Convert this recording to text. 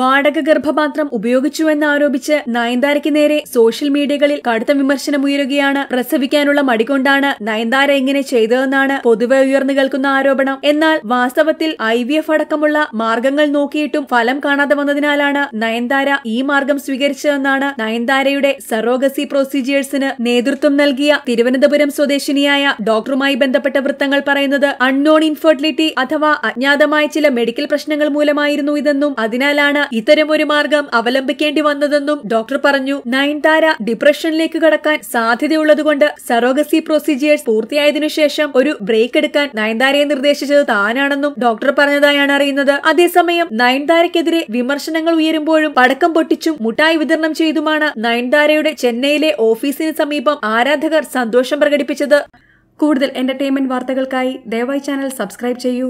വാടക ഗർഭപാത്രം ഉപയോഗിച്ചുവെന്ന് ആരോപിച്ച് നയൻതാരയ്ക്ക് നേരെ സോഷ്യൽ മീഡിയകളിൽ കടുത്ത വിമർശനമുയരുകയാണ് പ്രസവിക്കാനുള്ള മടികൊണ്ടാണ് നയൻതാര ഇങ്ങനെ ചെയ്തതെന്നാണ് പൊതുവെ ഉയർന്നു കേൾക്കുന്ന ആരോപണം എന്നാൽ വാസ്തവത്തിൽ ഐ വി എഫ് അടക്കമുള്ള മാർഗങ്ങൾ നോക്കിയിട്ടും ഫലം കാണാതെ വന്നതിനാലാണ് നയൻതാര ഈ മാർഗം സ്വീകരിച്ചതെന്നാണ് നയൻതാരയുടെ സറോഗസി പ്രൊസീജിയേഴ്സിന് നേതൃത്വം നൽകിയ തിരുവനന്തപുരം സ്വദേശിനിയായ ഡോക്ടറുമായി ബന്ധപ്പെട്ട വൃത്തങ്ങൾ പറയുന്നത് അൺനോൺ ഇൻഫെർട്ടിലിറ്റി അഥവാ അജ്ഞാതമായ ചില മെഡിക്കൽ പ്രശ്നങ്ങൾ മൂലമായിരുന്നു ഇതെന്നും അതിനാലാണ് ഇത്തരമൊരു മാർഗം അവലംബിക്കേണ്ടി വന്നതെന്നും ഡോക്ടർ പറഞ്ഞു നയൻതാര ഡിപ്രഷനിലേക്ക് കടക്കാൻ സാധ്യതയുള്ളതുകൊണ്ട് സറോഗസി പ്രൊസീജിയേഴ്സ് പൂർത്തിയായതിനു ശേഷം ഒരു ബ്രേക്ക് എടുക്കാൻ നയൻതാരയെ നിർദ്ദേശിച്ചത് താനാണെന്നും ഡോക്ടർ പറഞ്ഞതായാണ് അറിയുന്നത് അതേസമയം നയൻതാരയ്ക്കെതിരെ വിമർശനങ്ങൾ ഉയരുമ്പോഴും പടക്കം പൊട്ടിച്ചും മുട്ടായി വിതരണം ചെയ്തുമാണ് നയൻതാരയുടെ ചെന്നൈയിലെ ഓഫീസിന് സമീപം ആരാധകർ സന്തോഷം പ്രകടിപ്പിച്ചത് കൂടുതൽ എന്റർടൈൻമെന്റ് വാർത്തകൾക്കായി ദയവായി ചാനൽ സബ്സ്ക്രൈബ് ചെയ്യൂ